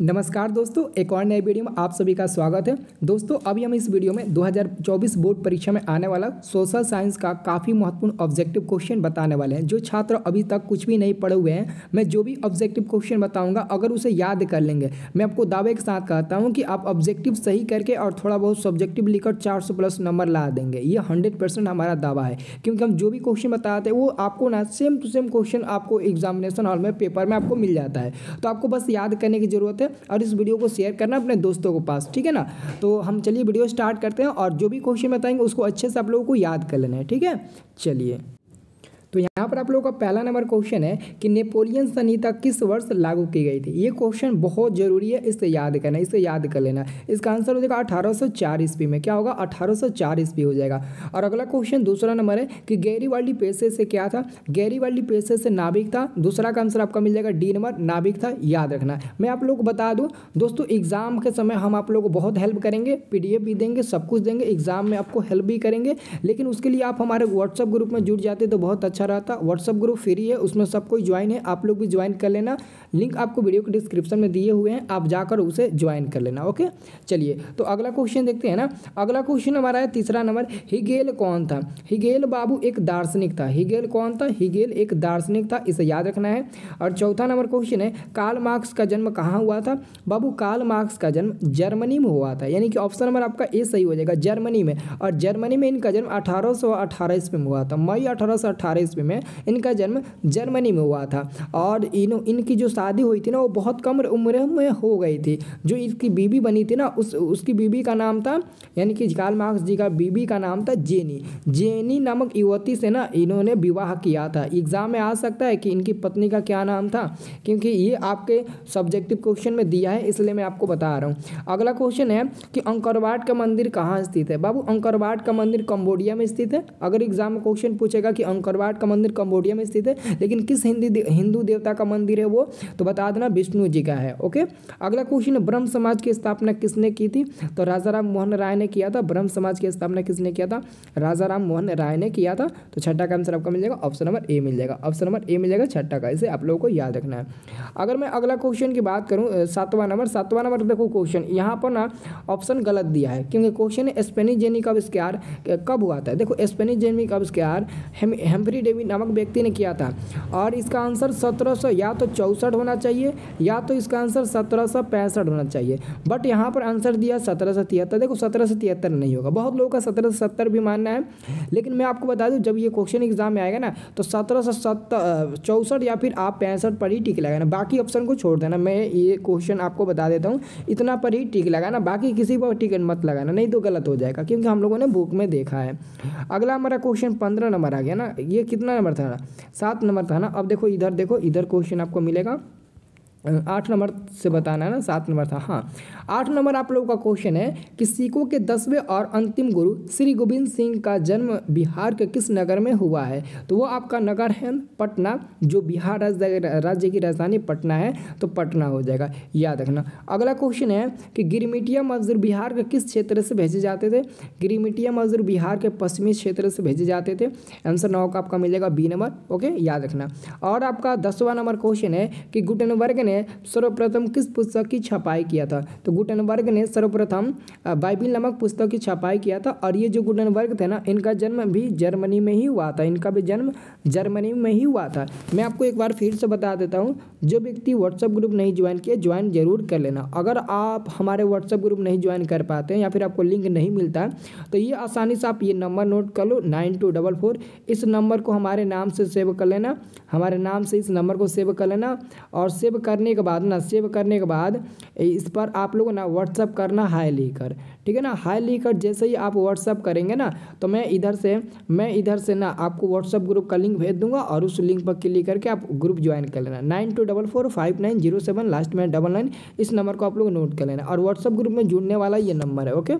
नमस्कार दोस्तों एक और नए वीडियो में आप सभी का स्वागत है दोस्तों अभी हम इस वीडियो में 2024 बोर्ड परीक्षा में आने वाला सोशल साइंस का काफ़ी महत्वपूर्ण ऑब्जेक्टिव क्वेश्चन बताने वाले हैं जो छात्र अभी तक कुछ भी नहीं पढ़े हुए हैं मैं जो भी ऑब्जेक्टिव क्वेश्चन बताऊंगा अगर उसे याद कर लेंगे मैं आपको दावे के साथ कहता हूँ कि आप ऑब्जेक्टिव सही करके और थोड़ा बहुत सब्जेक्टिव लिखकर चार प्लस नंबर ला देंगे ये हंड्रेड हमारा दावा है क्योंकि हम जो भी क्वेश्चन बताते हैं वो आपको ना सेम टू सेम क्वेश्चन आपको एग्जामिनेशन हॉल में पेपर में आपको मिल जाता है तो आपको बस याद करने की जरूरत है है और इस वीडियो को शेयर करना अपने दोस्तों के पास ठीक है ना तो हम चलिए वीडियो स्टार्ट करते हैं और जो भी क्वेश्चन बताएंगे उसको अच्छे से आप लोगों को याद कर लेना है ठीक है चलिए तो यहाँ पर आप लोगों का पहला नंबर क्वेश्चन है कि नेपोलियन संहिता किस वर्ष लागू की गई थी ये क्वेश्चन बहुत जरूरी है इसे याद करना इसे याद कर लेना इसका आंसर हो जाएगा अठारह ईस्वी में क्या होगा अठारह ईस्वी हो जाएगा और अगला क्वेश्चन दूसरा नंबर है कि गैरी वाली पेशे से क्या था गैरी वाली पेशे से नाभिक था दूसरा का आंसर आपका मिल जाएगा डी नंबर नाभिक था याद रखना मैं आप लोग को बता दूँ दोस्तों एग्जाम के समय हम आप लोग को बहुत हेल्प करेंगे एफ भी देंगे सब कुछ देंगे एग्जाम में आपको हेल्प भी करेंगे लेकिन उसके लिए आप हमारे व्हाट्सअप ग्रुप में जुड़ जाते तो बहुत अच्छा अच्छा रहा था व्हाट्सअप ग्रुप फ्री है उसमें सब कोई ज्वाइन है आप लोग भी ज्वाइन कर लेना लिंक आपको वीडियो के डिस्क्रिप्शन में दिए हुए हैं आप जाकर उसे ज्वाइन कर लेना ओके चलिए तो अगला क्वेश्चन देखते हैं ना अगला क्वेश्चन हमारा है तीसरा नंबर हिगेल कौन था हिगेल बाबू एक दार्शनिक था हिगेल कौन था हिगेल एक दार्शनिक था इसे याद रखना है और चौथा नंबर क्वेश्चन है काल मार्क्स का जन्म कहाँ हुआ था बाबू काल मार्क्स का जन्म जर्मनी में हुआ था यानी कि ऑप्शन नंबर आपका ए सही हो जाएगा जर्मनी में और जर्मनी में इनका जन्म अठारह सौ ईस्वी में हुआ था मई अठारह सौ अठारह ईस्वी में इनका जन्म जर्मनी में हुआ था और इन इनकी जो शादी हुई थी ना वो बहुत कम उम्र में हो गई थी जो इसकी बीबी बनी थी ना उस उसकी बीबी का नाम था यानी कि कार्ल मार्क्स जी का बीबी का नाम था जेनी जेनी नामक युवती से ना इन्होंने विवाह किया था एग्जाम में आ सकता है कि इनकी पत्नी का क्या नाम था क्योंकि ये आपके सब्जेक्टिव क्वेश्चन में दिया है इसलिए मैं आपको बता रहा हूँ अगला क्वेश्चन है कि अंकरवाट का मंदिर कहाँ स्थित है बाबू अंकरवाट का मंदिर कम्बोडिया में स्थित है अगर एग्जाम में क्वेश्चन पूछेगा कि अंकरवाट का मंदिर कंबोडिया में स्थित है लेकिन किस हिंदी हिंदू देवता का मंदिर है वो तो बता देना विष्णु जी का है ओके अगला क्वेश्चन है ब्रह्म समाज की स्थापना किसने की थी तो राजा राम मोहन राय ने किया था ब्रह्म समाज की स्थापना किसने किया था राजा राम मोहन राय ने किया था तो छठा का आंसर आपका मिल जाएगा ऑप्शन नंबर ए मिल जाएगा ऑप्शन नंबर ए मिल जाएगा छठा का इसे आप लोगों को याद रखना है अगर मैं अगला क्वेश्चन की बात करूँ सातवां नंबर सातवां नंबर देखो क्वेश्चन यहाँ पर ना ऑप्शन गलत दिया है क्योंकि क्वेश्चन है स्पेनिश जेनी का आविष्कार कब हुआ था देखो स्पेनिश जेनी का आविष्कार हेम्फ्री डेवी नामक व्यक्ति ने किया था और इसका आंसर सत्रह या तो चौंसठ होना चाहिए या तो इसका आंसर सत्रह होना चाहिए बट यहाँ पर आंसर दिया सत्रह देखो सत्रह नहीं होगा बहुत लोगों का सत्रह भी मानना है लेकिन मैं आपको बता दूँ जब ये क्वेश्चन एग्जाम में आएगा ना तो सत्रह चौंसठ या फिर आप पैंसठ पर ही टिक लगाना बाकी ऑप्शन को छोड़ देना मैं ये क्वेश्चन आपको बता देता हूँ इतना पर ही टिक लगाना बाकी किसी पर टिकट मत लगाना नहीं तो गलत हो जाएगा क्योंकि हम लोगों ने बुक में देखा है अगला हमारा क्वेश्चन पंद्रह नंबर आ गया ना ये कितना नंबर था सात नंबर था ना अब देखो इधर देखो इधर क्वेश्चन आपको मिलेगा आठ नंबर से बताना है ना सात नंबर था हाँ आठ नंबर आप लोगों का क्वेश्चन है कि सिखों के दसवें और अंतिम गुरु श्री गोविंद सिंह का जन्म बिहार के किस नगर में हुआ है तो वो आपका नगर है पटना जो बिहार राज्य की राजधानी पटना है तो पटना हो जाएगा याद रखना अगला क्वेश्चन है कि गिरमिटिया मजदूर बिहार के किस क्षेत्र से भेजे जाते थे गिरमिटिया मजदूर बिहार के पश्चिमी क्षेत्र से भेजे जाते थे आंसर नौ का आपका मिलेगा बी नंबर ओके याद रखना और आपका दसवा नंबर क्वेश्चन है कि गुटनबर्ग ने ने सर्वप्रथम किस पुस्तक की छपाई किया था तो गुटनबर्ग ने सर्वप्रथम बाइबिल नामक पुस्तक की छपाई किया था और ये जो गुटनबर्ग थे ना इनका जन्म भी जर्मनी में ही हुआ था इनका भी जन्म जर्मनी में ही हुआ था मैं आपको एक बार फिर से बता देता हूँ जो व्यक्ति व्हाट्सअप ग्रुप नहीं ज्वाइन किया ज्वाइन जरूर कर लेना अगर आप हमारे व्हाट्सअप ग्रुप नहीं ज्वाइन कर पाते हैं या फिर आपको लिंक नहीं मिलता तो ये आसानी से आप ये नंबर नोट कर लो नाइन टू डबल फोर इस नंबर को हमारे नाम से सेव कर लेना हमारे नाम से इस नंबर को सेव कर लेना और सेव कर करने के बाद ना सेव करने के बाद इस पर आप लोग ना व्हाट्सअप करना हाई लिखकर ठीक है ना हाई लिखकर जैसे ही आप व्हाट्सअप करेंगे ना तो मैं इधर से मैं इधर से ना आपको व्हाट्सअप ग्रुप का लिंक भेज दूंगा और उस लिंक पर क्लिक करके आप ग्रुप ज्वाइन कर लेना nine two double four five nine zero seven last में डबल नाइन इस नंबर को आप लोग नोट कर लेना और व्हाट्सअप ग्रुप में जुड़ने वाला ये नंबर है ओके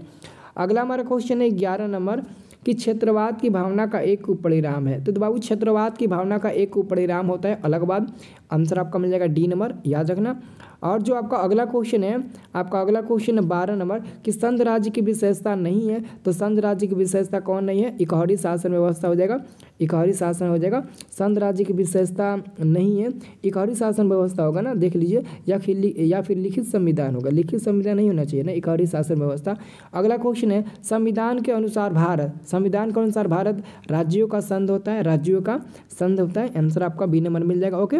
अगला हमारा क्वेश्चन है ग्यारह नंबर कि क्षेत्रवाद की भावना का एक उपरिणाम है तो बाबू क्षेत्रवाद की भावना का एक उपरिणाम होता है अलग बात आंसर आपका मिल जाएगा डी नंबर याद रखना और जो आपका अगला क्वेश्चन है आपका अगला क्वेश्चन है बारह नंबर कि संध राज्य की विशेषता नहीं है तो संध राज्य की विशेषता कौन नहीं है इकहरी शासन व्यवस्था हो जाएगा इकहरी शासन हो जाएगा संध राज्य की विशेषता नहीं है इकहरी शासन व्यवस्था होगा ना देख लीजिए या फिर या फिर लिखित संविधान होगा लिखित संविधान नहीं होना चाहिए ना इकहरी शासन व्यवस्था अगला क्वेश्चन है संविधान के अनुसार भारत संविधान के अनुसार भारत राज्यों का संध होता है राज्यों का संध होता है आंसर आपका बी नंबर मिल जाएगा ओके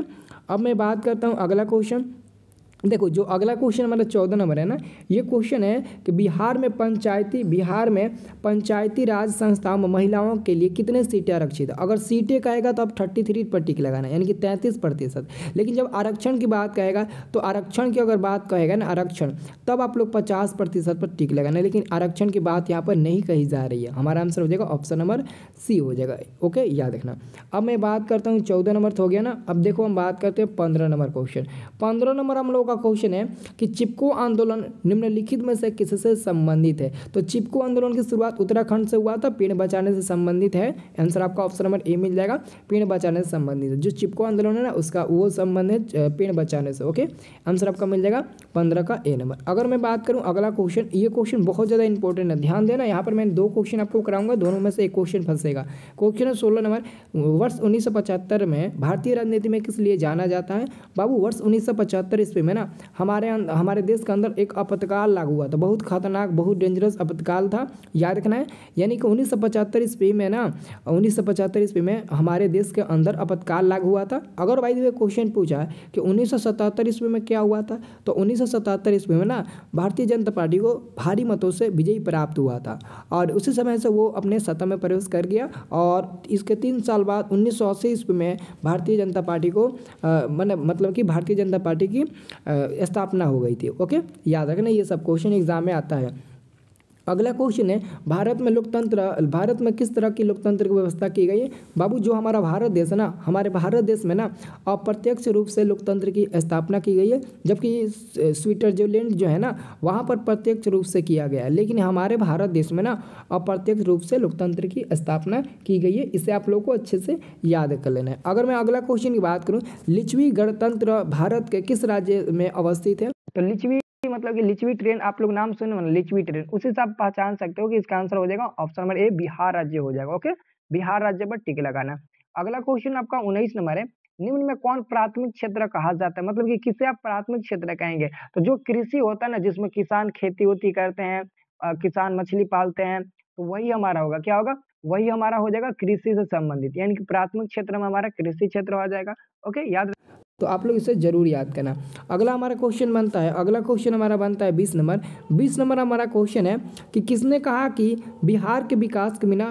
अब मैं बात करता हूँ अगला क्वेश्चन देखो जो अगला क्वेश्चन हमारा चौदह नंबर है ना ये क्वेश्चन है कि बिहार में पंचायती बिहार में पंचायती राज संस्थाओं में महिलाओं के लिए कितने सीटें आरक्षित है अगर सीटें कहेगा तो अब थर्टी थ्री पर टिक लगाना यानी कि तैंतीस प्रतिशत लेकिन जब आरक्षण की बात कहेगा तो आरक्षण की अगर बात कहेगा ना आरक्षण तब आप लोग पचास प्रतिशत पर टिक लगाना लेकिन आरक्षण की बात यहाँ पर नहीं कही जा रही है हमारा आंसर हो जाएगा ऑप्शन नंबर सी हो जाएगा ओके याद रखना अब मैं बात करता हूँ चौदह नंबर तो हो गया ना अब देखो हम बात करते हैं पंद्रह नंबर क्वेश्चन पंद्रह नंबर हम लोग का क्वेश्चन है कि चिपको आंदोलन निम्नलिखित में से किससे संबंधित है तो चिपको आंदोलन की शुरुआत उत्तराखंड से हुआ था पेड़ बचाने से संबंधित है आंसर आपका ऑप्शन नंबर ए मिल जाएगा पेड़ बचाने से संबंधित जो चिपको आंदोलन है ना उसका वो संबंध है पेड़ बचाने से ओके आंसर आपका मिल जाएगा पंद्रह का ए नंबर अगर मैं बात करूँ अगला क्वेश्चन ये क्वेश्चन बहुत ज़्यादा इंपॉर्टेंट है ध्यान देना यहाँ पर मैं दो क्वेश्चन आपको कराऊंगा दोनों में से एक क्वेश्चन फंसेगा क्वेश्चन है सोलह नंबर वर्ष उन्नीस में भारतीय राजनीति में किस लिए जाना जाता है बाबू वर्ष उन्नीस सौ ईस्वी में ना हमारे हमारे देश के अंदर एक आपत्तकाल लागू हुआ था बहुत खतरनाक बहुत डेंजरस आपत्तकाल था याद रखना है यानी कि उन्नीस सौ पचहत्तर ईस्वी में ना उन्नीस सौ पचहत्तर ईस्वी में हमारे देश के अंदर आपत्तकाल लागू हुआ था अगर भाई वे क्वेश्चन पूछा है कि उन्नीस सौ सतहत्तर ईस्वी में क्या हुआ था तो उन्नीस सौ सतहत्तर ईस्वी में ना भारतीय जनता पार्टी को भारी मतों से विजयी प्राप्त हुआ था और उसी समय से वो अपने सत्ता में प्रवेश कर गया और इसके तीन साल बाद उन्नीस सौ अस्सी ईस्वी में भारतीय जनता पार्टी को मतलब कि भारतीय जनता पार्टी की स्थापना हो गई थी ओके याद रखना ये सब क्वेश्चन एग्जाम में आता है अगला क्वेश्चन है भारत में लोकतंत्र भारत में किस तरह की लोकतंत्र की व्यवस्था की गई है बाबू जो हमारा भारत देश है ना हमारे भारत देश में ना अप्रत्यक्ष रूप से लोकतंत्र की स्थापना की गई है जबकि स्विट्जरलैंड जो है ना वहाँ पर प्रत्यक्ष रूप से किया गया है लेकिन हमारे भारत देश में ना अप्रत्यक्ष रूप से लोकतंत्र की स्थापना की गई है इसे आप लोग को अच्छे से याद कर लेना है अगर मैं अगला क्वेश्चन की बात करूँ लिचवी गणतंत्र भारत के किस राज्य में अवस्थित है तो लिचवी काफी मतलब कि लिचवी ट्रेन आप लोग नाम सुन मतलब लिचवी ट्रेन उसी से आप पहचान सकते हो कि इसका आंसर हो जाएगा ऑप्शन नंबर ए बिहार राज्य हो जाएगा ओके बिहार राज्य पर टिक लगाना अगला क्वेश्चन आपका उन्नीस नंबर है निम्न में कौन प्राथमिक क्षेत्र कहा जाता है मतलब कि किसे आप प्राथमिक क्षेत्र कहेंगे तो जो कृषि होता है ना जिसमें किसान खेती होती करते हैं आ, किसान मछली पालते हैं तो वही हमारा होगा क्या होगा वही हमारा हो जाएगा कृषि से संबंधित यानी कि प्राथमिक क्षेत्र में हमारा कृषि क्षेत्र हो जाएगा ओके याद तो आप लोग इसे जरूर याद करना अगला हमारा क्वेश्चन बनता है अगला क्वेश्चन हमारा बनता है बीस नंबर बीस नंबर हमारा क्वेश्चन है कि किसने कहा कि बिहार के विकास के बिना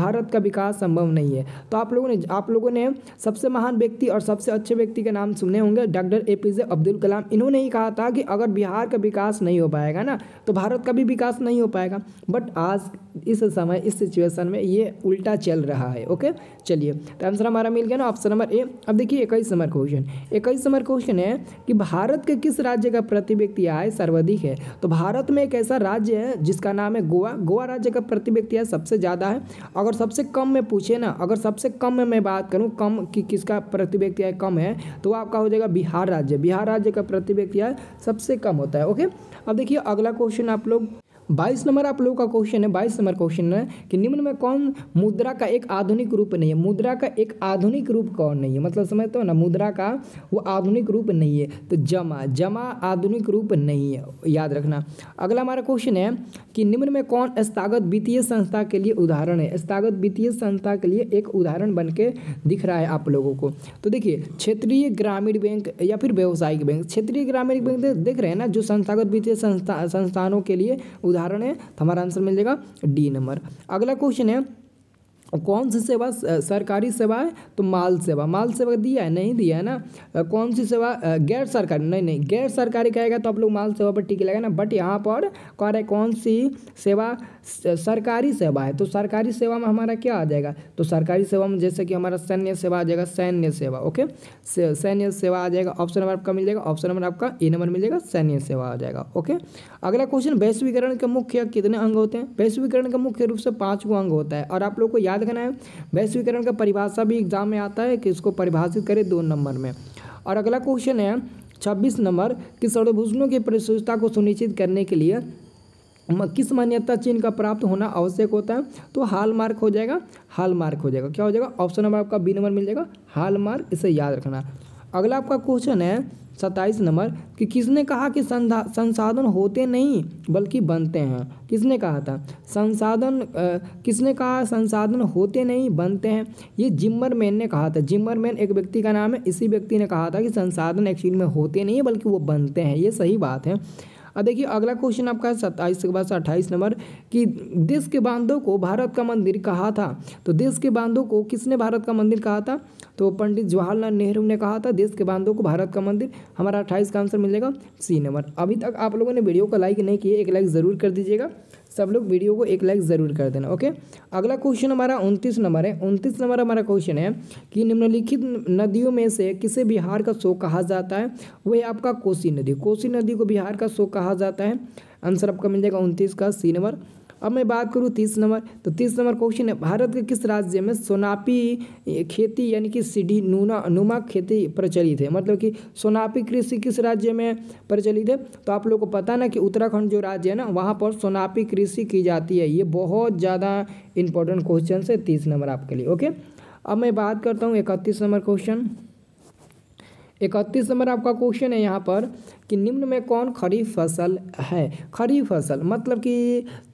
भारत का विकास संभव नहीं है तो आप लोगों ने आप लोगों ने सबसे महान व्यक्ति और सबसे अच्छे व्यक्ति के नाम सुने होंगे doctor A P J Abdul Kalam इन्होंने ही कहा था कि अगर बिहार का विकास नहीं हो पाएगा ना तो भारत का भी विकास नहीं हो पाएगा बट आज इस समय इस सिचुएशन में ये उल्टा चल रहा है ओके चलिए तो आंसर हमारा मिल गया ना ऑप्शन नंबर ए अब देखिए इक्कीस नंबर क्वेश्चन क्वेश्चन इक्कीस नंबर क्वेश्चन है कि भारत के किस राज्य का प्रति व्यक्ति आय सर्वाधिक है तो भारत में एक ऐसा राज्य है जिसका नाम है गोवा गोवा राज्य का प्रति व्यक्ति आय सबसे ज़्यादा है अगर सबसे कम में पूछे ना अगर सबसे कम में मैं बात करूँ कम कि किसका प्रति व्यक्ति आय कम है तो आपका हो जाएगा बिहार राज्य बिहार राज्य का प्रति व्यक्ति आय सबसे कम होता है ओके अब देखिए अगला क्वेश्चन आप लोग बाईस नंबर आप लोगों का क्वेश्चन है बाईस नंबर क्वेश्चन है कि निम्न में कौन मुद्रा का एक आधुनिक रूप नहीं है मुद्रा का एक आधुनिक रूप कौन नहीं है मतलब समझते हो ना मुद्रा का वो आधुनिक रूप नहीं है तो जमा जमा आधुनिक रूप नहीं है याद रखना अगला हमारा क्वेश्चन है कि निम्न में कौन स्थागत वित्तीय संस्था के लिए उदाहरण है स्थागत वित्तीय संस्था के लिए एक उदाहरण बन के दिख रहा है आप लोगों को तो देखिए क्षेत्रीय ग्रामीण बैंक या फिर व्यावसायिक बैंक क्षेत्रीय ग्रामीण बैंक देख रहे हैं ना जो संस्थागत वित्तीय संस्था संस्थानों के लिए उदाहरण उदाहरण है तो हमारा आंसर मिल जाएगा डी नंबर अगला क्वेश्चन है कौन सी सेवा सरकारी सेवा है तो माल सेवा माल सेवा दिया है नहीं दिया है ना कौन सी सेवा गैर सरकारी नहीं नहीं गैर सरकारी कहेगा तो आप लोग माल सेवा पर टीके लगेगा ना बट यहाँ पर कह रहे कौन सी सेवा सरकारी सेवा है तो सरकारी सेवा में हमारा क्या आ जाएगा तो सरकारी सेवा में जैसे कि हमारा सैन्य सेवा आ जाएगा सैन्य सेवा ओके सैन्य सेवा आ जाएगा ऑप्शन नंबर आपका मिल जाएगा ऑप्शन नंबर आपका ए नंबर मिल जाएगा सैन्य सेवा आ जाएगा ओके अगला क्वेश्चन वैश्वीकरण के मुख्य कितने अंग होते हैं वैश्वीकरण का मुख्य रूप से पाँच गो अंग होता है और आप लोग को याद करना है वैश्वीकरण का परिभाषा भी एग्जाम में आता है कि इसको परिभाषित करें दो नंबर में और अगला क्वेश्चन है छब्बीस नंबर कि सर्वभूषणों की प्रशुषता को सुनिश्चित करने के लिए किस मान्यता चिन्ह का प्राप्त होना आवश्यक होता है तो हाल मार्क हो जाएगा हाल मार्क हो जाएगा क्या हो जाएगा ऑप्शन नंबर आपका बी नंबर मिल जाएगा हाल मार्क इसे याद रखना अगला आपका क्वेश्चन है सत्ताईस नंबर कि किसने कहा कि संसाधन होते नहीं बल्कि बनते हैं किसने कहा था संसाधन किसने कहा संसाधन होते नहीं बनते हैं ये मैन ने कहा था मैन एक व्यक्ति का नाम है इसी व्यक्ति ने कहा था कि संसाधन एक्चुअली में होते नहीं बल्कि वो बनते हैं ये सही बात है अब देखिए अगला क्वेश्चन आपका है सत्ताईस के बाद अट्ठाईस नंबर कि देश के बांधों को भारत का मंदिर कहा था तो देश के बांधों को किसने भारत का मंदिर कहा था तो पंडित जवाहरलाल नेहरू ने कहा था देश के बांधों को भारत का मंदिर हमारा अट्ठाईस का आंसर मिलेगा सी नंबर अभी तक आप लोगों ने वीडियो को लाइक नहीं किया एक लाइक ज़रूर कर दीजिएगा सब लोग वीडियो को एक लाइक ज़रूर कर देना ओके अगला क्वेश्चन हमारा उनतीस नंबर है उनतीस नंबर हमारा क्वेश्चन है कि निम्नलिखित नदियों में से किसे बिहार का शोक कहा जाता है वह आपका कोसी नदी कोसी नदी को बिहार का शोक कहा जाता है आंसर आपका मिल जाएगा उनतीस का सी नंबर अब मैं बात करूँ तीस नंबर तो तीस नंबर क्वेश्चन है भारत के किस राज्य में सोनापी खेती यानी कि सीढ़ी नूना नुमा खेती प्रचलित है मतलब कि सोनापी कृषि किस राज्य में प्रचलित है तो आप लोग को पता ना कि उत्तराखंड जो राज्य है ना वहाँ पर सोनापी कृषि की जाती है ये बहुत ज़्यादा इंपॉर्टेंट क्वेश्चन है तीस नंबर आपके लिए ओके अब मैं बात करता हूँ इकतीस नंबर क्वेश्चन इकतीस नंबर आपका क्वेश्चन है यहाँ पर कि निम्न में कौन खरीफ फसल है खरीफ फसल मतलब कि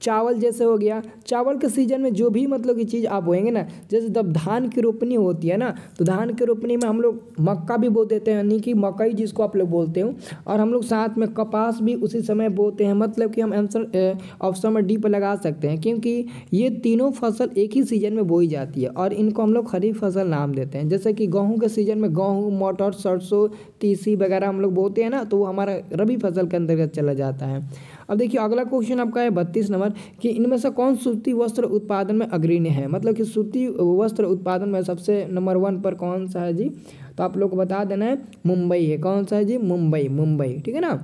चावल जैसे हो गया चावल के सीजन में जो भी मतलब की चीज़ आप बोएंगे ना जैसे जब धान की रोपनी होती है ना तो धान की रोपनी में हम लोग मक्का भी बो देते हैं यानी कि मकई जिसको आप लोग बोलते हो और हम लोग साथ में कपास भी उसी समय बोते हैं मतलब कि हम आंसर ऑप्शन में डी पर लगा सकते हैं क्योंकि ये तीनों फसल एक ही सीजन में बोई जाती है और इनको हम लोग खरीफ फसल नाम देते हैं जैसे कि गेहूँ के सीजन में गेहूँ मटर सरसों तीसी वगैरह हम लोग बोते हैं ना तो वो हमारा हमारा रबी फसल के अंतर्गत चला जाता है अब देखिए अगला क्वेश्चन आपका है बत्तीस नंबर कि इनमें से कौन सूती वस्त्र उत्पादन में अग्रणी है मतलब कि सूती वस्त्र उत्पादन में सबसे नंबर वन पर कौन सा है जी तो आप लोग को बता देना है मुंबई है कौन सा है जी मुंबई मुंबई ठीक है ना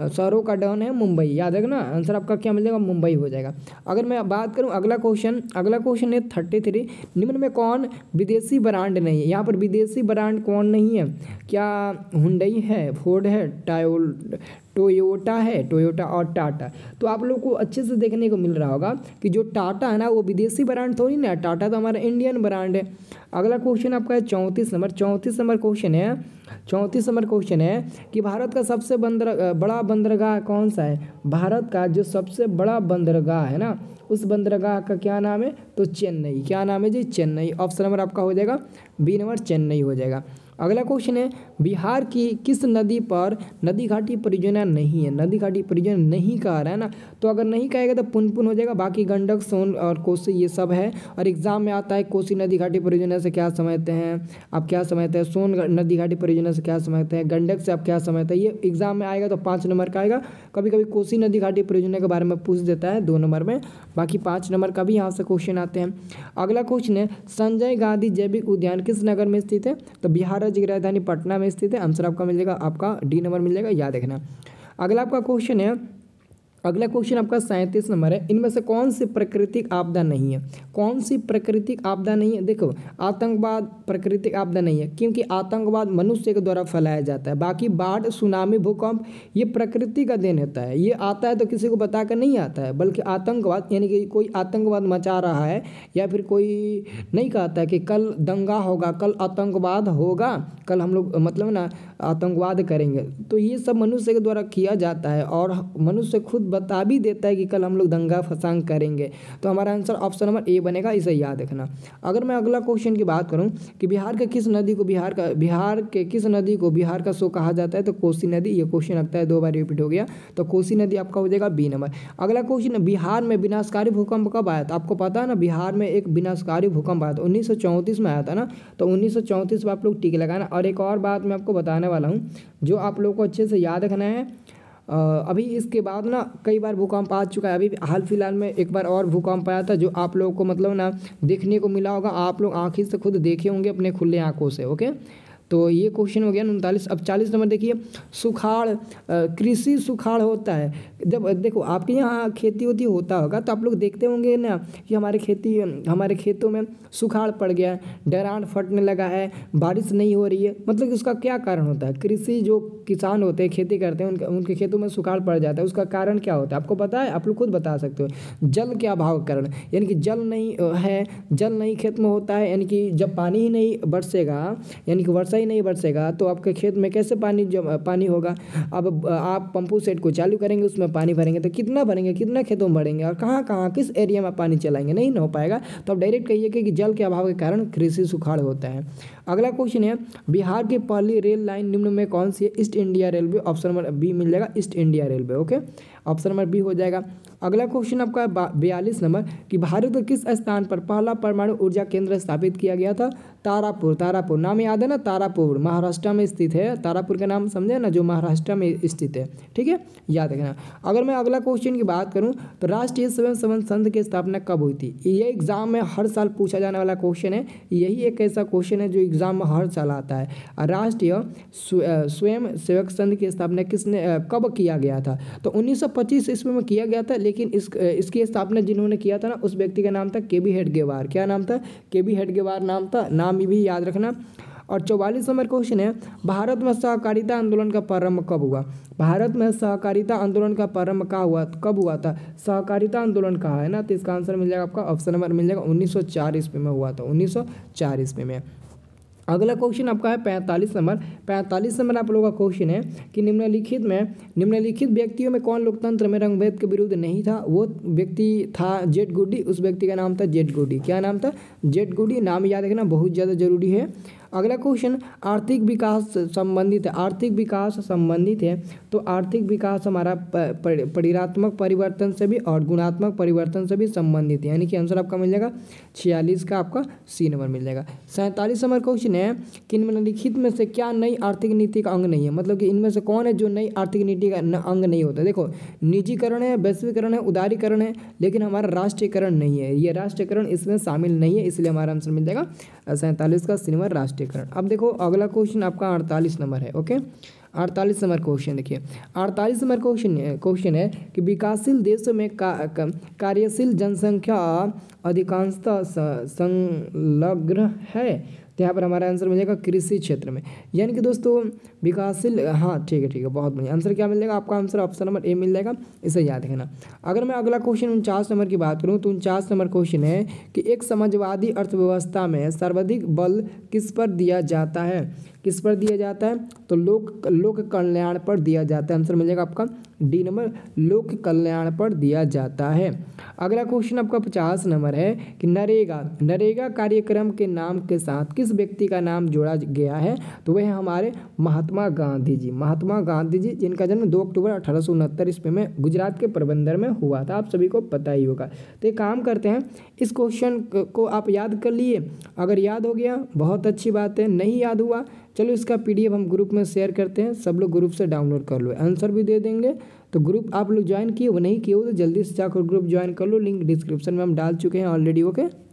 सरों का डॉन है मुंबई याद रखना आंसर आपका क्या मिलेगा मुंबई हो जाएगा अगर मैं बात करूँ अगला क्वेश्चन अगला क्वेश्चन है थर्टी थ्री निम्न में कौन विदेशी ब्रांड नहीं है यहाँ पर विदेशी ब्रांड कौन नहीं है क्या हुंडई है फोर्ड है टायो टोयोटा है टोयोटा और टाटा तो आप लोग को अच्छे से देखने को मिल रहा होगा कि जो टाटा है ना वो विदेशी ब्रांड थोड़ी ना टाटा तो हमारा इंडियन ब्रांड है अगला क्वेश्चन आपका है चौंतीस नंबर चौंतीस नंबर क्वेश्चन है चौंतीस नंबर क्वेश्चन है कि भारत का सबसे बंदर बड़ा बंदरगाह कौन सा है भारत का जो सबसे बड़ा बंदरगाह है ना उस बंदरगाह का क्या नाम है तो चेन्नई क्या नाम है जी चेन्नई ऑप्शन नंबर आपका हो जाएगा बी नंबर चेन्नई हो जाएगा अगला क्वेश्चन है बिहार की किस नदी पर नदी घाटी परियोजना नहीं है नदी घाटी परियोजना नहीं कह रहा है ना तो अगर नहीं कहेगा तो पुनपुन हो जाएगा बाकी गंडक सोन और कोसी ये सब है और एग्जाम में आता है कोसी नदी घाटी परियोजना से क्या समझते हैं आप क्या समझते हैं सोन नदी घाटी परियोजना से क्या समझते हैं गंडक से आप क्या समझते हैं ये एग्जाम में आएगा तो पाँच नंबर का आएगा कभी कभी कोसी नदी घाटी परियोजना के बारे में पूछ देता है दो नंबर में बाकी पाँच नंबर का भी यहाँ से क्वेश्चन आते हैं अगला क्वेश्चन है संजय गांधी जैविक उद्यान किस नगर में स्थित है तो बिहार महाराष्ट्र की राजधानी पटना में स्थित है आंसर आपका मिल जाएगा आपका डी नंबर मिल जाएगा याद रखना अगला आपका क्वेश्चन है अगला क्वेश्चन आपका सैंतीस नंबर है इनमें से कौन सी प्राकृतिक आपदा नहीं है कौन सी प्राकृतिक आपदा नहीं है देखो आतंकवाद प्राकृतिक आपदा नहीं है क्योंकि आतंकवाद मनुष्य के द्वारा फैलाया जाता है बाकी बाढ़ सुनामी भूकंप ये प्रकृति का देन होता है ये आता है तो किसी को बता कर नहीं आता है बल्कि आतंकवाद यानी कि कोई आतंकवाद मचा रहा है या फिर कोई नहीं कहता है कि कल दंगा होगा कल आतंकवाद होगा कल हम लोग मतलब ना आतंकवाद करेंगे तो ये सब मनुष्य के द्वारा किया जाता है और मनुष्य खुद बता भी देता है कि कल हम लोग दंगा फसांग करेंगे तो हमारा आंसर ऑप्शन नंबर ए बनेगा इसे याद रखना अगर मैं अगला क्वेश्चन की बात करूँ कि बिहार के किस नदी को बिहार का बिहार के किस नदी को बिहार का शो कहा जाता है तो कोसी नदी ये क्वेश्चन लगता है दो बार रिपीट हो गया तो कोसी नदी आपका हो जाएगा बी नंबर अगला क्वेश्चन बिहार में विनाशकारी भूकंप कब आया था आपको पता है ना बिहार में एक विनाशकारी भूकंप आया था उन्नीस में आया था ना तो उन्नीस में आप लोग टीके लगाना और एक और बात मैं आपको बताने वाला हूँ जो आप लोग को अच्छे से याद रखना है अभी इसके बाद ना कई बार भूकंप आ चुका है अभी हाल फिलहाल में एक बार और भूकंप आया था जो आप लोगों को मतलब ना देखने को मिला होगा आप लोग आँखें से खुद देखे होंगे अपने खुले आँखों से ओके तो ये क्वेश्चन हो गया उनतालीस अब चालीस नंबर देखिए सुखाड़ कृषि सुखाड़ होता है जब देखो आपके यहाँ खेती होती होता होगा तो आप लोग देखते होंगे ना कि हमारे खेती हमारे खेतों में सुखाड़ पड़ गया है डरान फटने लगा है बारिश नहीं हो रही है मतलब कि उसका क्या कारण होता है कृषि जो किसान होते हैं खेती करते हैं उनके उनके खेतों में सुखाड़ पड़ जाता है उसका कारण क्या होता है आपको पता है आप लोग खुद बता सकते हो जल के अभाव कारण यानी कि जल नहीं है जल नहीं खेत में होता है यानी कि जब पानी ही नहीं बरसेगा यानी कि वर्षा ही नहीं बरसेगा तो आपके खेत में कैसे पानी जब पानी होगा अब आप पंपू सेट को चालू करेंगे उसमें में पानी भरेंगे तो कितना भरेंगे कितना खेतों में भरेंगे और कहाँ कहाँ किस एरिया में पानी चलाएंगे नहीं हो पाएगा तो आप डायरेक्ट कहिए कि जल के अभाव के कारण कृषि सुखाड़ होता है अगला क्वेश्चन है बिहार की पहली रेल लाइन निम्न में कौन सी है East India railway option number B मिल जाएगा East India railway okay option number B हो जाएगा अगला क्वेश्चन आपका है बयालीस नंबर कि भारत के किस स्थान पर पहला परमाणु ऊर्जा केंद्र स्थापित किया गया था तारापुर तारापुर नाम याद है ना तारापुर महाराष्ट्र में स्थित है तारापुर का नाम समझे ना जो महाराष्ट्र में स्थित है ठीक है याद रखना अगर मैं अगला क्वेश्चन की बात करूं तो राष्ट्रीय स्वयं सेवन संघ की स्थापना कब हुई थी ये एग्जाम में हर साल पूछा जाने वाला क्वेश्चन है यही एक ऐसा क्वेश्चन है जो एग्जाम में हर साल आता है राष्ट्रीय स्वयं सेवक संघ की स्थापना किसने कब किया गया था तो उन्नीस पच्चीस ईस्वी में किया गया था लेकिन इस इसकी स्थापना जिन्होंने किया था ना उस व्यक्ति का नाम था के बी हेडगेवार क्या नाम था के बी हेडगेवार नाम था नाम भी याद रखना और चौवालीस नंबर क्वेश्चन है भारत में सहकारिता आंदोलन का प्रारंभ कब हुआ भारत में सहकारिता आंदोलन का प्रारंभ कहा हुआ कब हुआ था सहकारिता आंदोलन कहा है ना तो इसका आंसर मिल जाएगा आपका ऑप्शन नंबर मिल जाएगा 1904 ईस्वी में हुआ था 1904 ईस्वी में अगला क्वेश्चन आपका है पैंतालीस नंबर पैंतालीस नंबर आप लोगों का क्वेश्चन है कि निम्नलिखित में निम्नलिखित व्यक्तियों में कौन लोकतंत्र में रंगभेद के विरुद्ध नहीं था वो व्यक्ति था जेट गुडी उस व्यक्ति का नाम था जेट गुडी क्या नाम था जेट गुडी नाम याद रखना बहुत ज़्यादा जरूरी है अगला क्वेश्चन आर्थिक विकास संबंधित है आर्थिक विकास संबंधित है तो आर्थिक विकास हमारा परिणात्मक परिवर्तन से भी और गुणात्मक परिवर्तन से भी संबंधित है यानी कि आंसर आपका मिल जाएगा छियालीस का आपका सी नंबर मिल जाएगा सैंतालीस नंबर क्वेश्चन है कि निम्नलिखित में से क्या नई आर्थिक नीति का अंग नहीं है मतलब कि इनमें से कौन है जो नई आर्थिक नीति का अंग नहीं होता देखो निजीकरण है वैश्वीकरण है उदारीकरण है लेकिन हमारा राष्ट्रीयकरण नहीं है ये राष्ट्रीयकरण इसमें शामिल नहीं है इसलिए हमारा आंसर मिल जाएगा सैंतालीस का सिनेमा राष्ट्रीय के अब देखो अगला क्वेश्चन आपका अड़तालीस नंबर है ओके अड़तालीस नंबर क्वेश्चन देखिए अड़तालीस नंबर क्वेश्चन क्वेश्चन है कि विकासशील देशों में का, का, कार्यशील जनसंख्या अधिकांशतः संलग्न है तो यहाँ पर हमारा आंसर मिलेगा कृषि क्षेत्र में यानी कि दोस्तों विकासशील हाँ ठीक है ठीक है बहुत बढ़िया आंसर क्या मिल जाएगा आपका आंसर ऑप्शन नंबर ए मिल जाएगा इसे याद रखना अगर मैं अगला क्वेश्चन उनचास नंबर की बात करूँ तो उनचास नंबर क्वेश्चन है कि एक समाजवादी अर्थव्यवस्था में सर्वाधिक बल किस पर दिया जाता है किस पर दिया जाता है तो लोक लोक कल्याण पर दिया जाता है आंसर मिलेगा आपका डी नंबर लोक कल्याण पर दिया जाता है अगला क्वेश्चन आपका पचास नंबर है कि नरेगा नरेगा कार्यक्रम के नाम के साथ किस व्यक्ति का नाम जोड़ा गया है तो वह हमारे महात्मा गांधी जी महात्मा गांधी जी जिनका जन्म दो अक्टूबर अठारह सौ उनहत्तर ईस्वी में गुजरात के प्रबंधर में हुआ था आप सभी को पता ही होगा तो एक काम करते हैं इस क्वेश्चन को आप याद कर लिए अगर याद हो गया बहुत अच्छी बात है नहीं याद हुआ चलो इसका पी हम ग्रुप में शेयर करते हैं सब लोग ग्रुप से डाउनलोड कर लो आंसर भी दे देंगे तो ग्रुप आप लोग ज्वाइन किए वो नहीं किए हो तो जल्दी से जाकर ग्रुप ज्वाइन कर लो लिंक डिस्क्रिप्शन में हम डाल चुके हैं ऑलरेडी ओके